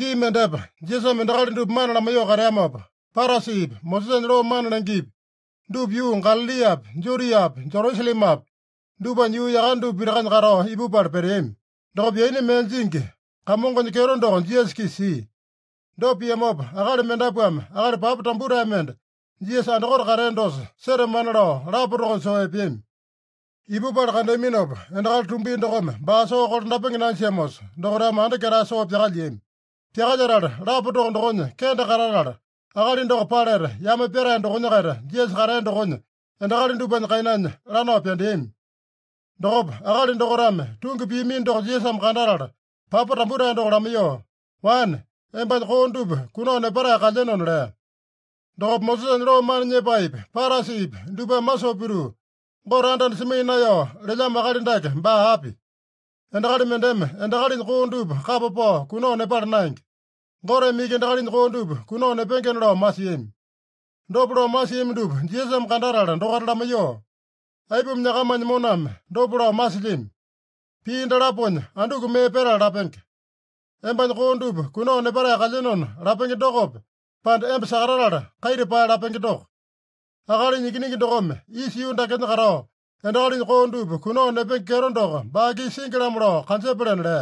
gi mendeba jeso mendakal ndub mana na mayo karemab parasib mosisen ro mana na ngib ndub yu ngal liab njuriab njoroslimab nduban yu yakan ndub birakan karo ibu barberem ndokob yeini menzingi kamongon kero ndokon jeskisi ndo piemob akar mendabwam agar pap tamburemend jies andokor karendos sere ro rapurokon soe piem ibu bar kande minob endakal tumbi ndokom baso okor ndapeng nan siemos ndokora mande kera soop yakal yem Tiakajarar, raputo ndogonye, kenda kararar. Akari ndogo parer, yame pera ndogonye kare, jies kare ndogonye. Endakari ndupen kainan, rano apyandim. Ndogop, akari ndogo ram, tungi pimi ndogo jiesam kandarar. Papa ramura ndogo ramiyo. Wan, empat kondub, kuno ne para kajenon re. Ndogop mosusen ro man nye paip, parasip, ndupe maso piru. Ngorandan simina yo, rejam akari ndak, mba hapi. endakali mendeme endakali nkundubu kapopo kunone parnange ngore miki endakali nkundubu kunone penkenelo masiyemi ndopula omasiyemi ndubu ndiyese mkandarala ndokhatalamo yo aipe mnyakamanyi muname ndopula omasilimi pi peral andu Emban lapenge embanyi kuno kunone para yakalinono lapenge dokope em embisakaralala kairi paya lapenge doko akali nyikiniki dokome isiyunda kenyakarao kendakali nyikhondupi kuno nepekerondokha bakisingila mulo khanse epulenele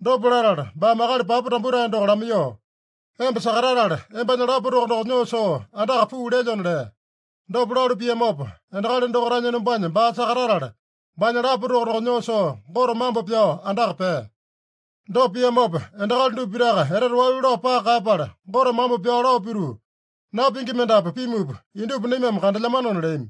ndopulalala mbamakhali paputambula endokhola muyo embisakhalalale embanyala aputukhondo khunyoso andakhapule enjonele ndopula olupiemopo endakhali ndokhoranye nimbwanye mbasakhalalale mbanyala aputukhondo khunyoso ngoro mambo pyo andakhape ndopiemopo endakhali ndupirekha pa pakhapale ngoro mambo pyo olaopiru nopinkimendapo pimupu le im.